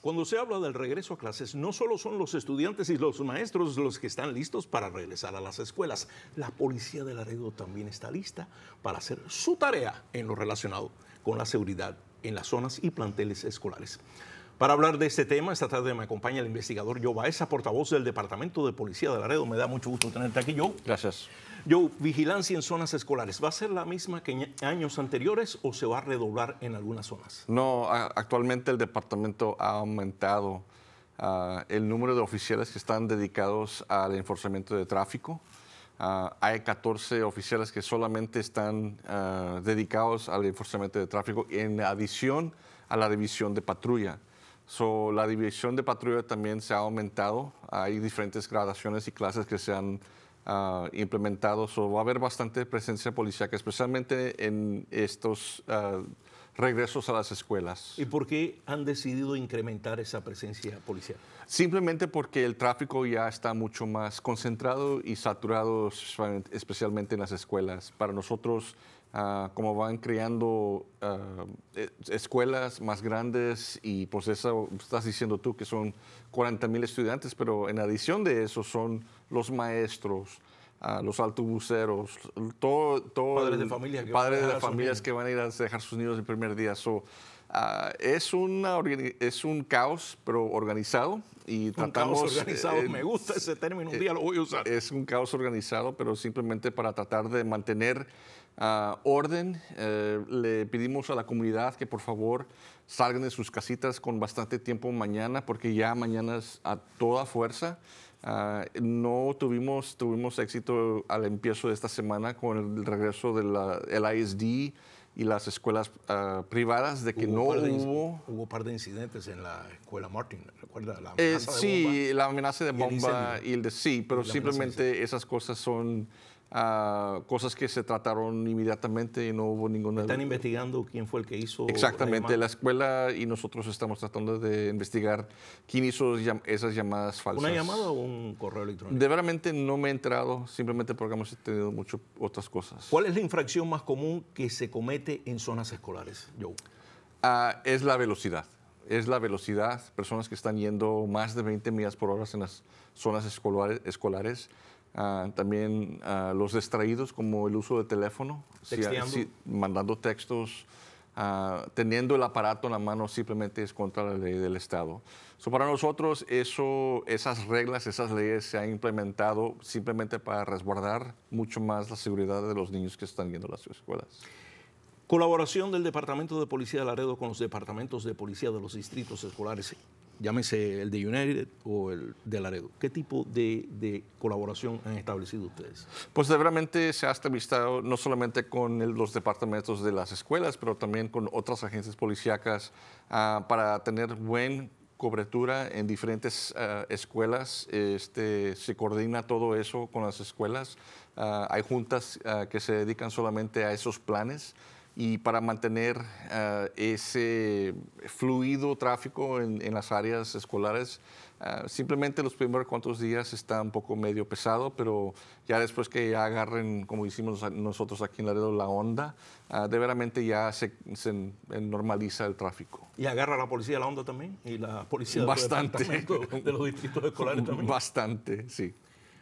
Cuando se habla del regreso a clases, no solo son los estudiantes y los maestros los que están listos para regresar a las escuelas, la policía del Laredo también está lista para hacer su tarea en lo relacionado con la seguridad en las zonas y planteles escolares. Para hablar de este tema, esta tarde me acompaña el investigador Joe Baeza, portavoz del Departamento de Policía de Laredo. Me da mucho gusto tenerte aquí, Joe. Gracias. Joe, vigilancia en zonas escolares, ¿va a ser la misma que en años anteriores o se va a redoblar en algunas zonas? No, actualmente el departamento ha aumentado ah, el número de oficiales que están dedicados al enforzamiento de tráfico. Ah, hay 14 oficiales que solamente están ah, dedicados al enforzamiento de tráfico en adición a la división de patrulla la división de patrulla también se ha aumentado. Hay diferentes gradaciones y clases que se han ah, implementado. va a haber bastante presencia policial, especialmente en estos ah, regresos a las escuelas. ¿Y por qué han decidido incrementar esa presencia policial? Simplemente porque el tráfico ya está mucho más concentrado y saturado, especialmente en las escuelas. Para nosotros, ah, como van creando ah, e, escuelas más grandes y pues eso estás diciendo tú que son 40 mil estudiantes, pero en adición de eso son los maestros, a los autobuseros, todo, padres de familias que van a ir a dejar sus niños el primer día. Ah, es, una, es un caos, pero organizado. Y tratamos, caos organizado, eh, me gusta ese término, un eh, día lo voy a usar. Es un caos organizado, pero simplemente para tratar de mantener ah, orden, eh, le pedimos a la comunidad que por favor salgan de sus casitas con bastante tiempo mañana, porque ya mañana es a toda fuerza. Ah, no tuvimos, tuvimos éxito al empiezo de esta semana con el regreso del ISD y las escuelas ah, privadas de que no hubo... hubo... un par de incidentes en la escuela Martin, ¿recuerda? La eh, sí, la amenaza de bomba y el de... Sí, pero simplemente esas cosas son cosas que se trataron inmediatamente y no hubo ninguna... Están investigando quién fue el que hizo... Exactamente, la, escuela y nosotros estamos tratando de investigar quién hizo esas llamadas falsas. ¿Una llamada o un correo electrónico? De veramente no me he entrado, simplemente porque hemos tenido muchas otras cosas. ¿Cuál es la infracción más común que se comete en zonas escolares, Joe? Ah, es la velocidad es la velocidad, personas que están yendo más de 20 millas por hora en las zonas escolares, escolares Ah, también ah, los distraídos como el uso de teléfono, si, mandando textos, ah, teniendo el aparato en la mano simplemente es contra la ley del Estado. para nosotros eso, esas reglas, esas leyes se han implementado simplemente para resguardar mucho más la seguridad de los niños que están yendo a las escuelas. Colaboración del Departamento de Policía de Laredo con los departamentos de policía de los distritos escolares llámese el de United o el de Laredo. ¿Qué tipo de, colaboración han establecido ustedes? Pues realmente se ha estabilizado no solamente con los departamentos de las escuelas, pero también con otras agencias policíacas ah, para tener buena cobertura en diferentes ah, escuelas, este, se coordina todo eso con las escuelas, ah, hay juntas que se dedican solamente a esos planes y para mantener ah, ese fluido tráfico en, las áreas escolares. Ah, simplemente los primeros cuantos días está un poco medio pesado, pero ya después que ya agarren, como hicimos nosotros aquí en Laredo, la onda, ah, de veramente ya se, se, normaliza el tráfico. ¿Y agarra la policía la onda también? ¿Y la policía Bastante. de los distritos escolares también? Bastante, sí.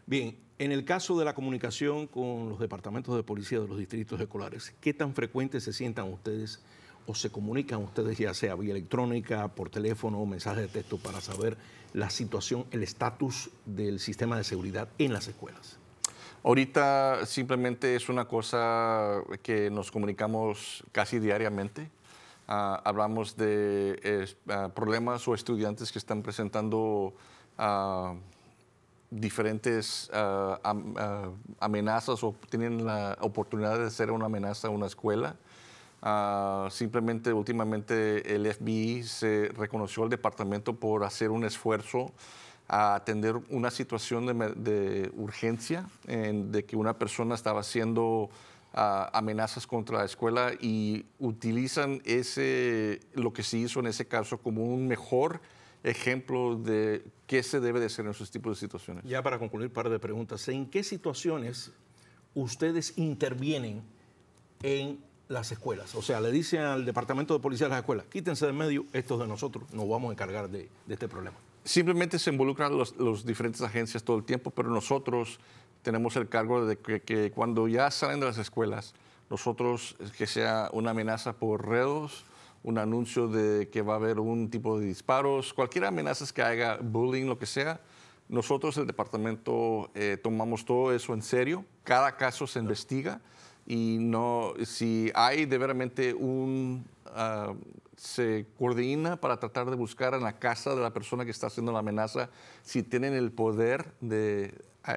Bien, en el caso de la comunicación con los departamentos de policía de los distritos escolares, ¿qué tan frecuente se sientan ustedes o se comunican ustedes ya sea vía electrónica, por teléfono, o mensaje de texto para saber la situación, el estatus del sistema de seguridad en las escuelas? Ahorita simplemente es una cosa que nos comunicamos casi diariamente. Ah, hablamos de ah, problemas o estudiantes que están presentando ah, diferentes ah, ah, amenazas o tienen la oportunidad de ser una amenaza a una escuela. Ah, simplemente últimamente el FBI se reconoció al departamento por hacer un esfuerzo a atender una situación de, urgencia, de que una persona estaba haciendo amenazas contra la escuela y utilizan ese, lo que se hizo en ese caso como un mejor ejemplo de qué se debe de hacer en esos tipos de situaciones. Ya para concluir, un par de preguntas. ¿En qué situaciones ustedes intervienen en las escuelas? O sea, le dicen al departamento de policía de las escuelas, quítense de medio, esto es de nosotros, nos vamos a encargar de, este problema. Simplemente se involucran las los diferentes agencias todo el tiempo, pero nosotros tenemos el cargo de que, que cuando ya salen de las escuelas, nosotros, que sea una amenaza por redos, un anuncio de que va a haber un tipo de disparos, cualquier amenaza que haya, bullying, lo que sea, nosotros, el departamento, eh, tomamos todo eso en serio. Cada caso se investiga y no, si hay de veramente un... Ah, se coordina para tratar de buscar en la casa de la persona que está haciendo la amenaza si tienen el poder de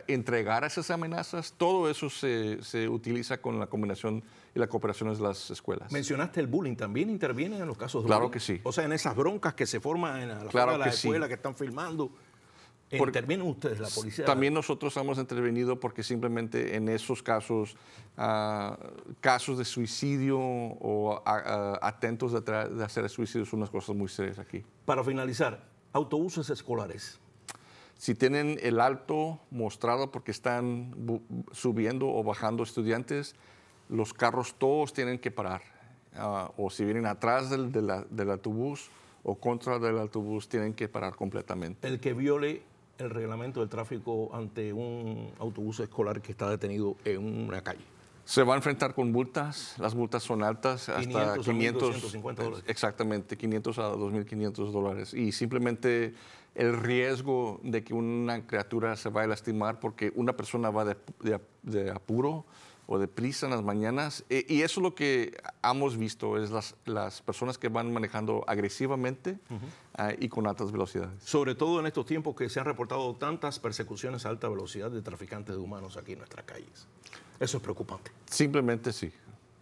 entregar a esas amenazas, todo eso se, se, utiliza con la combinación y la cooperación de las escuelas. Mencionaste el bullying, ¿también intervienen en los casos de claro bullying? Claro que sí. O sea, en esas broncas que se forman en la, escuela, que están filmando. Eh, ¿Intervienen ustedes, la policía? También nosotros hemos intervenido porque simplemente en esos casos, ah, casos de suicidio o ah, ah, atentos de, hacer suicidios son unas cosas muy serias aquí. Para finalizar, autobuses escolares si tienen el alto mostrado porque están subiendo o bajando estudiantes, los carros todos tienen que parar. Ah, o si vienen atrás del, del autobús o contra del autobús, tienen que parar completamente. El que viole el reglamento del tráfico ante un autobús escolar que está detenido en una calle. Se va a enfrentar con multas, las multas son altas, hasta 500, a dólares. Exactamente, 500 a 2.500 dólares. Y simplemente el riesgo de que una criatura se vaya a lastimar porque una persona va de, apuro o de prisa en las mañanas. E, y eso es lo que hemos visto, es las, personas que van manejando agresivamente ah, y con altas velocidades. Sobre todo en estos tiempos que se han reportado tantas persecuciones a alta velocidad de traficantes de humanos aquí en nuestras calles. Eso es preocupante. Simplemente sí.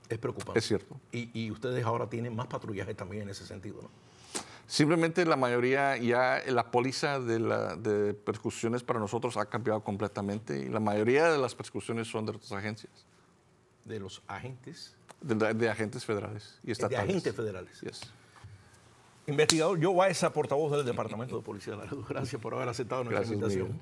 Es preocupante. Es cierto. Y, y ustedes ahora tienen más patrullaje también en ese sentido, ¿no? Simplemente la mayoría ya, la póliza de, percusiones para nosotros ha cambiado completamente y la mayoría de las percusiones son de otras agencias. ¿De los agentes? De, agentes federales y estatales. De agentes federales. yo Investigador a esa portavoz del Departamento de Policía de la Gracias por haber aceptado nuestra invitación.